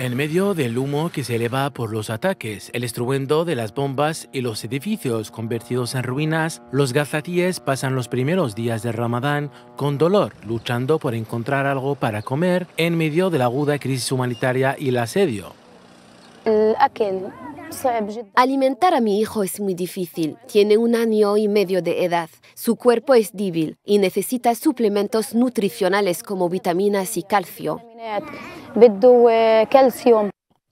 En medio del humo que se eleva por los ataques, el estruendo de las bombas y los edificios convertidos en ruinas, los gazatíes pasan los primeros días de Ramadán con dolor, luchando por encontrar algo para comer en medio de la aguda crisis humanitaria y el asedio. Alimentar a mi hijo es muy difícil. Tiene un año y medio de edad. Su cuerpo es débil y necesita suplementos nutricionales como vitaminas y calcio.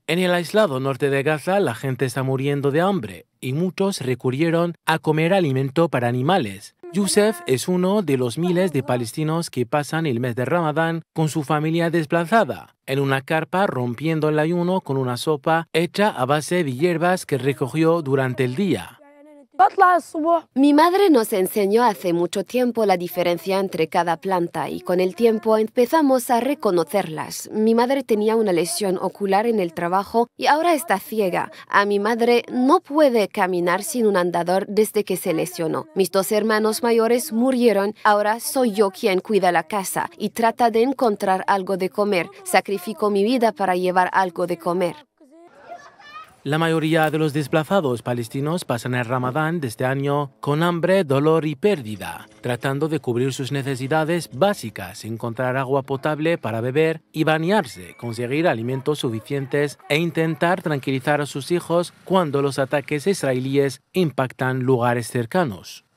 En el aislado norte de Gaza la gente está muriendo de hambre y muchos recurrieron a comer alimento para animales. Youssef es uno de los miles de palestinos que pasan el mes de Ramadán con su familia desplazada, en una carpa rompiendo el ayuno con una sopa hecha a base de hierbas que recogió durante el día. Mi madre nos enseñó hace mucho tiempo la diferencia entre cada planta y con el tiempo empezamos a reconocerlas. Mi madre tenía una lesión ocular en el trabajo y ahora está ciega. A mi madre no puede caminar sin un andador desde que se lesionó. Mis dos hermanos mayores murieron, ahora soy yo quien cuida la casa y trata de encontrar algo de comer. Sacrifico mi vida para llevar algo de comer. La mayoría de los desplazados palestinos pasan el Ramadán de este año con hambre, dolor y pérdida, tratando de cubrir sus necesidades básicas, encontrar agua potable para beber y bañarse, conseguir alimentos suficientes e intentar tranquilizar a sus hijos cuando los ataques israelíes impactan lugares cercanos.